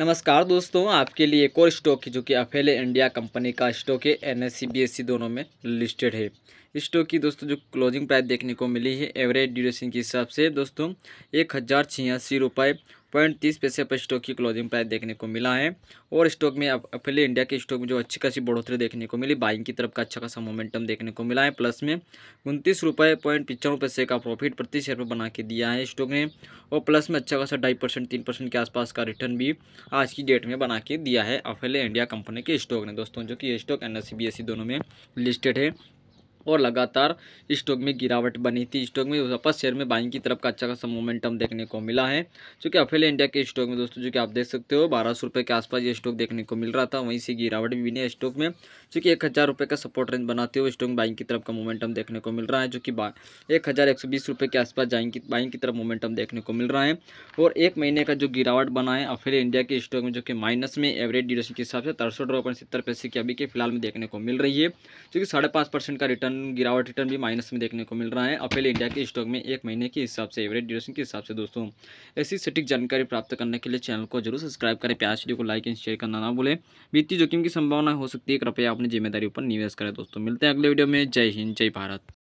नमस्कार दोस्तों आपके लिए एक और स्टॉक है जो कि अफेले इंडिया कंपनी का स्टॉक है एन एस e e दोनों में लिस्टेड है स्टॉक की दोस्तों जो क्लोजिंग प्राइस देखने को मिली है एवरेज ड्यूरेशन के हिसाब से दोस्तों एक हज़ार छियासी रुपये पॉइंट तीस पैसे पर स्टॉक की क्लोजिंग प्राइस देखने को मिला है और स्टॉक में अपले इंडिया के स्टॉक में जो अच्छी खासी बढ़ोतरी देखने को मिली बाइंग की तरफ का अच्छा खासा मोमेंटम देखने को मिला है प्लस में उनतीस रुपये पॉइंट पिचानवे पैसे का प्रॉफिट प्रति शेयर पर बना के दिया है स्टॉक ने और प्लस में अच्छा खासा ढाई परसेंट तीन परसेंट के आसपास का रिटर्न भी आज की डेट में बना के दिया है अफेले इंडिया कंपनी के स्टॉक ने दोस्तों जो कि स्टॉक एन एस दोनों में लिस्टेड है और लगातार स्टॉक में गिरावट बनी थी स्टॉक में वापस शेयर में बाइंग की तरफ का अच्छा खासा मोमेंटम देखने को मिला है जो कि अफेल इंडिया के स्टॉक में दोस्तों जो कि आप देख सकते हो बारह सौ रुपये के आसपास ये स्टॉक देखने को मिल रहा था वहीं से गिरावट भी बनी है स्टॉक में जो कि एक हज़ार रुपये का सपोर्ट रेंज बनाते हुए स्टॉक बाइंग की तरफ का मोमेंटम देखने को मिल रहा है जो कि एक हज़ार एक सौ बीस रुपये के आसपास जाइंग की बाइंग की तरफ मोमेंटम देखने को मिल रहा है और एक महीने का जो गिरावट बना है अफेल इंडिया के स्टॉक में जो कि माइनस में एवरेज ड्यूरेशन के हिसाब से तरसठ रुपये सत्तर पैसे की अभी के फिलहाल में देखने को मिल रही है जो कि साढ़े पाँच परसेंट का रिटर्न रिटर्न गिरावट रिटर्न भी माइनस में देखने को मिल रहा है अपेल इंडिया के स्टॉक में एक महीने के हिसाब से एवरेज ड्यूरेशन के हिसाब से दोस्तों ऐसी सटीक जानकारी प्राप्त करने के लिए चैनल को जरूर सब्सक्राइब करें प्यार वीडियो को लाइक एंड शेयर करना ना भूलें वित्तीय जोखिम की संभावना हो सकती है कृपया अपनी जिम्मेदारी पर निवेश करें दोस्तों मिलते हैं अगले वीडियो में जय हिंद जय भारत